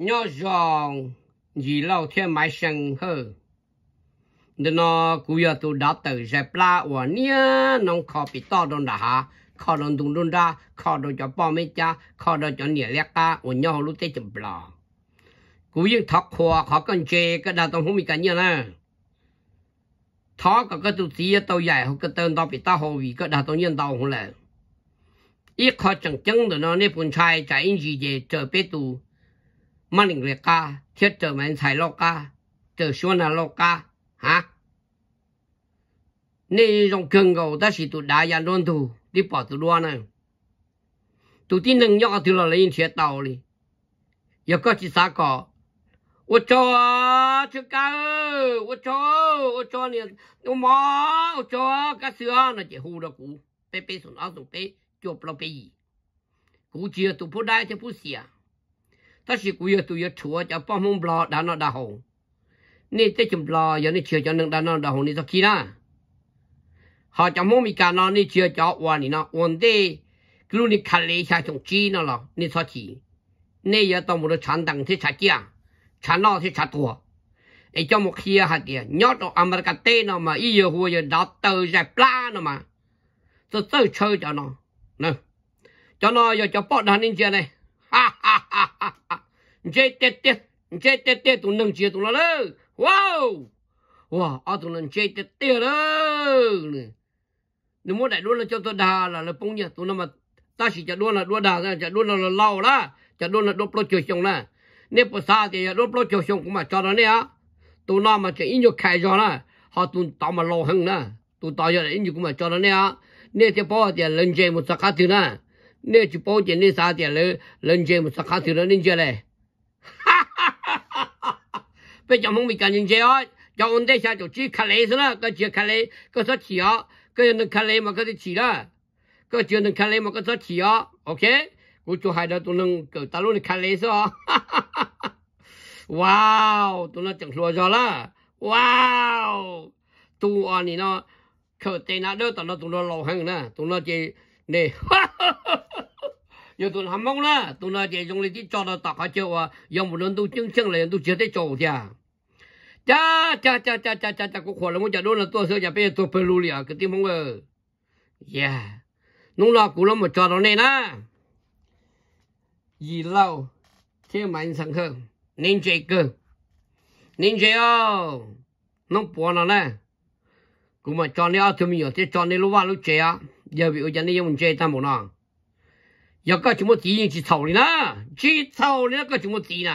nhỏ giòn gì lâu thêm mãi sân hơn nên nó cứ giờ tụ đã tự dẹp la và nia nông khó bị to đòn đã ha khó đòn tung đòn đã khó đòn cho bao mấy cha khó đòn cho nhẹ lẹ cả và nhau lúc tết chụp lò Cứ giờ thọc khoa khó cần chê cái đào tông không bị cả nia nè thọ cả cái tụ tí tàu dài hoặc cái tên tàu bị ta hồ vì cái đào tông nhân tàu không lẽ ít khó chẳng chẳng được nó nên phun chai chạy gì về chờ bé tụ มันอีกเลยกาเทียเจอมันใส่โลกาเจอชวนโลกาฮะนี่ตรงเก่งกาแต่สิตุดายันโดนตูที่ปอดตัวด้วนงตัวที่หนึ่งย่อตัวเราเลยยนเสียเต่าเลยย่าก็จิสาก่อ我做这个，我做我做你，我妈我做个事啊，那就糊了股，被被送老ผู้不老้จ估计都不เ就不ยถ้าสิกุยตุยถัวจะป้องมุ่งบลอดานอดาหงนี่จะจุมบลออย่านี่เชื่อจะหนึ่งดานอดาหงนี่สักขีนะหาจะมุ่งมีการนอนนี่เชื่อจะวันนี่นะวันเดรุ่นนี่ขันเลี้ยงตรงจีนน่ะนี่สักขีนี่ยัต้องมุดชันดังที่ฉันเจ้าชันนอที่ฉันตัวไอ้เจ้ามุกเขียหัดเดียยอดอเมริกาเต้นออมาอีเยอหัวยังดับเตอร์ใจปลาเนาะมาจะเตอร์เชืจะนอนนะจะนอนอยากจะป้อนดานินเจ้าเลย Chết tiệt, tê chế tụi nâng chia tụi nó lơ wow wow ở tụi nâng chết tiệt tê lơ nếu muốn đại đua là cho tôi đà là là bông nhỉ tụi nó mà ta chỉ chả đua là đua đà ra chả đua là là lao đó chả đua là đua pro chơi xong là nếu bữa xa thì đua pro chơi xong cũng mà cho nó nè tụi nó mà chỉ in cho khai cho nó họ tụi tao mà lo hơn nè tụi tao giờ in cũng mà cho nó nè nếu thì bỏ thì lên chơi một sắc thứ nè 你去保点、你三点了，人家不看球的人家嘞，哈哈哈哈哈哈！别讲我们不看人家哦，叫我们这下就去开雷是了，个叫开雷，个说踢哦，个能开雷嘛，个是起了，个叫能开雷嘛，个说踢啊 o k 我做海南都能够大陆的开雷是哦，哈哈哈哈！哇哦，都能整说说了，哇哦，都啊你那可在哪都等到得了老横了，得那这。nè giờ tụi hầm mong là tụi nó chỉ dùng lấy chỉ cho nó tạc hạt chưa à dùng một lần tụi chân chân lên tụi chưa thấy chỗ chưa à. cha cha cha cha cha cha cha cũng khổ lắm cha đôi là tôi sợ cha bây giờ tôi phải lùi à cái tiếng mong ơi yeah dạ. nung lo cũng lắm mà cho nó nè na gì lâu thế mà anh sang hơn nên chơi cơ nên chơi ô nó bỏ nó nè cũng mà cho nó thì mình ở thế cho nó lúc vào lúc chơi à 要不我叫你用剪刀嘛？要搞什么多人去操你啦，去操你那个怎么地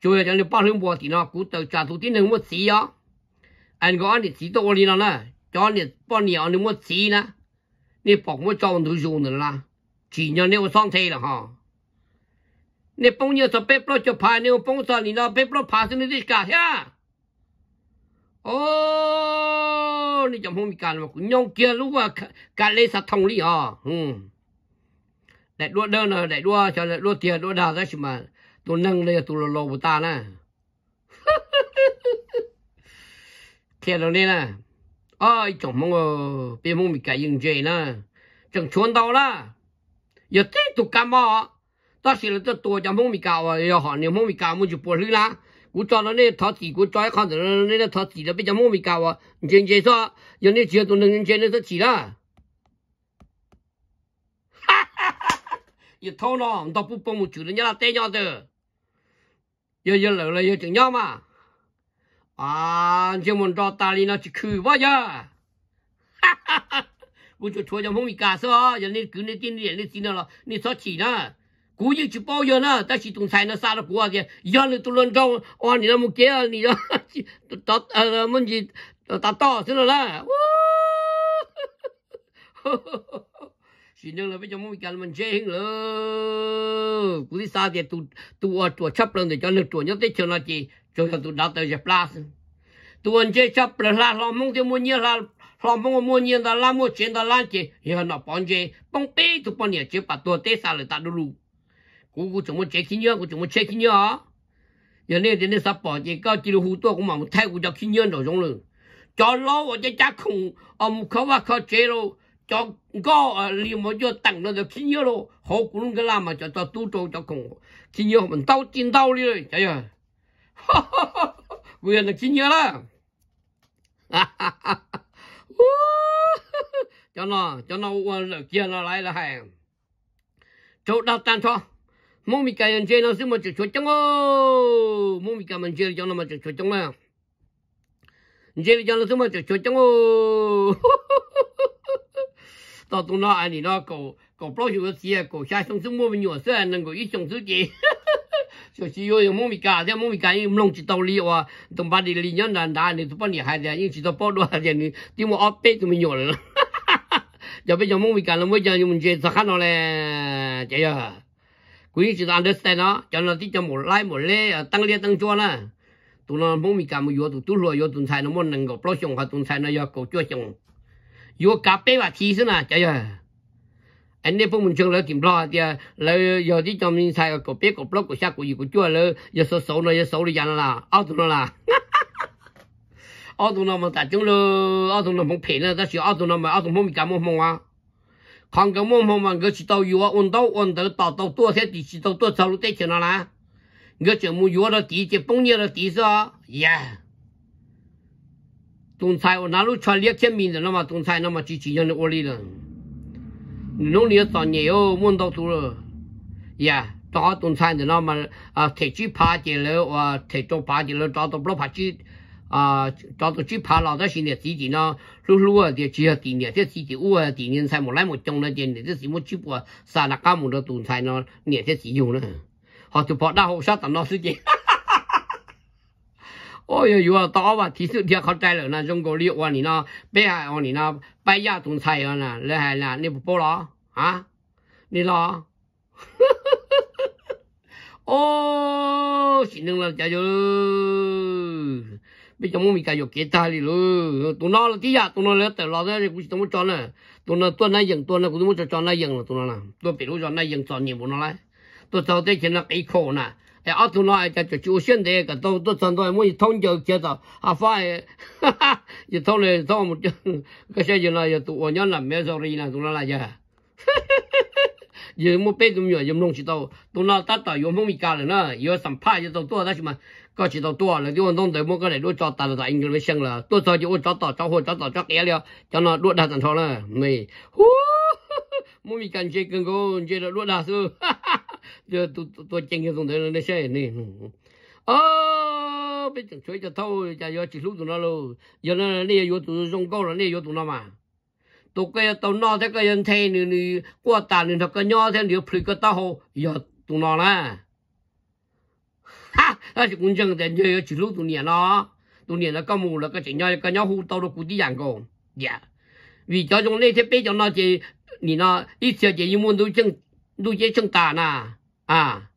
就要讲你八零八抱起来，骨头渣土的，你没死哟。人家安尼死多容了啦？叫你帮你安尼没死啦？你放我装土箱的啦？去年你我上车了哈？你放尿在百坡就怕你放上尿了，百坡怕是你的家气。โอ้ นี่จะมีการมบอกยงเกียรู้ว่าการเลสทองรี่ออืมแต่ด้วเดินแต่ด้วยด้วเทียด้วดาวได้ชิมาตัวนั่งเลยตัวโลบุตานะเขียนตรงนี้นะโอ้จงมองเออปีมงมีการยิงเจนะจังชวนเตาละอย่าตีตุกกามอตอนสิเราีะตัวจะมองมีการอย่าหอนเนี่ยมองมีกามุ่งจุดปวดหรือนะ我抓了个他子，我抓一下子了，个桃子都了？变成糯米糕啊！你先接说人那接都能接，你都起了。哈哈哈！一头了，你都不帮我揪了，你那怎样子？要要漏了要怎样嘛？啊，就我们这大理那几区，吧呀。哈哈哈！我就搓成糯米糕说，人家给你点点，你点了了，你着急了。cú như chụp bao giờ nó ta chỉ tung sai nó xa nó của kìa giờ nó tụi lên câu on thì nó muốn kia thì nó ta ờ muốn gì ta to thế nó là chỉ nhưng là bây giờ muốn cái mình chơi hình cú đi xa thì tụ tụ tụ chấp lên để cho nó tụ nhớ tới chờ nó chỉ cho cho tụ tới giờ plus tụ anh chơi chấp là là lo mong thì muốn nhớ là lo mong muốn nhớ là làm muốn chuyện là làm gì giờ nó bắn chơi bắn tê tụ bắn nhớ bắt tụ tê xa là ta đủ cú cú chúng muốn chơi kinh nhau cú chúng muốn chơi kinh nhau giờ này đến đây sắp bỏ chỉ có chỉ là hú tua cũng mà một thay cú cho kinh nhau rồi trong lưng cho lo và cho chắc không ông khó và khó chơi rồi cho có liền một chỗ tặng nó cho kinh nhau rồi họ cũng luôn cái làm mà cho cho tu trâu cho không kinh nhau mình tao tin tao đi rồi trời ơi quyền là kinh nhau đó cho nó cho nó kia nó lại là hàng chỗ đào tan thôi mong mi cái anh chơi nó xin mà chút chút trong ô mong mi cái mình chơi cho nó mà chút chút trong à chơi cho nó xin mà chút chút trong ô tao tụi nó anh nó cổ cổ bao nhiêu xe cổ xa xuống xuống mua mình nhỏ xe nên cổ ít xuống xuống gì cho chị ơi mông mi cái thế mông mi cái anh lòng chỉ tàu li hoa à. tụi ba đi li nhân đàn đàn thì tụi ba đi hai đứa anh chỉ tao bao đồ hai đứa anh tụi mua ốp bê tụi mình nhỏ rồi giờ bây giờ mông mi cái là mới giờ nhưng mình chơi sao khác nó là chạy à quý chỉ đang được xe nó cho nên tí cho một lái một lê à, tăng lê tăng chua là tụi nó muốn mình cả một vô tụi tụi lùi vô tụi xài nó muốn nâng gọc lối chồng hoặc tụi xài nó vô cầu chua chồng vô cà phê và chi xí nè trời ơi anh đi phong mình trường lỡ kiểm lo thì à, lỡ giờ tí cho mình xài cà phê cà lóc cà xa cà gì cà chua lỡ giờ số số nó giờ số đi dàn là ao tụi nó là ao tụi nó mà tại chúng lỡ ao tụi nó không phê nữa ta chỉ ao tụi nó mà ao tụi nó mình cả một mong à 看个忙忙忙，个几有啊，弯到弯刀打到多少天？几多多少入得头，了啦！个全部月了，直接半年了，多少？呀，种菜我那路全两千名的了嘛，种菜那么几千你窝里了。侬你要当年哦，弯到多了，呀，当好种菜的那么啊，铁去爬起来哇，铁做爬起来抓到不咯爬去。啊，抓到去爬老到先，点四点咯，六六啊的只要点点，这四点我啊点人才冇那么脏那点，这什么猪婆，三啊干么都存在咯，你这死妖呢，好就破大红烧等老自己，哈哈哈哈哈哦哟哟，大啊，提说你发财了呢，中国六你年咯，八二你咯，白亚动产啊，厉害啦，你不播了啊，你咯，哈哈哈哈哈哦，新年了，加油！bây giờ muốn mì cài vô kế ta đi luôn tụi nó là cái gì tụi nó là tại lo đấy cũng chỉ tụi nó cho nè tụi nó tụi này dừng tụi nó cũng muốn chọn cho này dừng là tụi nó làm tụi bị lúc cho này dừng cho nhiều bọn nó lại tụi tao thấy chuyện là cái khổ nè ai ở tụi nó ai cho chú xuyên thế cả tao tụi chọn tôi muốn thông giờ kia tao à phải giờ thông này thông một cái xe giờ này tụi nhau làm mấy giờ đi là tụi nó là gì giờ mua bé cũng nhiều nông chỉ tàu tụi nó tát tàu dùng phong mi cá rồi nè giờ sắm pha giờ tàu tua đó chứ mà có chỉ tàu tua là cái con tới mua cái này đua cho tàu là tại anh người xem là tôi cho chỉ ô cho tàu cho hồ cho tàu cho kia liền cho nó đua đa tận thôi là mày hú mua mi cá chơi cưng cô chơi là đua đa sư giờ tôi tôi chênh cái dùng thế này xem này ờ bây giờ chơi cho giờ chỉ lúc tụi nó luôn giờ nó này vô tụi nó rong câu này vô tụi nó mà ตัวก็ตัวนอเท่ก็ยันเทนี่นี่กว่าตานี่เท่ก็ย่อเท่เดี๋ยวพลิกก็ตาโหอย่าตัวนอนะฮะแล้วจะกุ้งจังแต่เยอะจุดลูกตัวเนี้ยเนาะตัวเนี้ยแล้วก็มูแล้วก็จะย่อก็ย่อหูโตแล้วกูที่อย่างกูอย่า vì cho chúng lấy thế bây cho nó chỉ 你呢？一条街一亩都挣，都也挣大呢啊！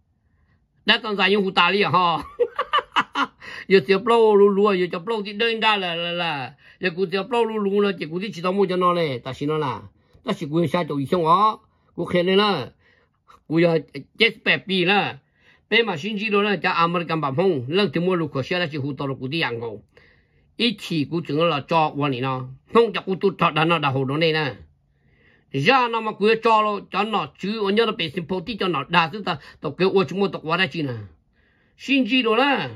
那当然有大了哈。giờ tiệp lâu lù lù giờ tiệp lâu thì đơn đa là là là giờ cụ tiệp lâu lù lù là chỉ cụ thì chỉ tao mua cho nó này ta xin nó là ta chỉ cụ sai chỗ ý xong ó cụ khen lên là cụ giờ chết bẹp bì là bé mà xin chỉ đó là cho American bản phong lần thì mua lục khởi xe là chỉ hụt tao lục cụ đi ăn không ít chỉ cụ chừng là cho quan này nó không cho cụ tụt thọ đàn nó đã hồ đó này nè giờ nó mà cụ cho nó cho nó chứ ông nhớ nó bị xin phô tí cho nó đa thứ ta tao kêu ô chúng mua tao quá ra chi nè xin chỉ đó là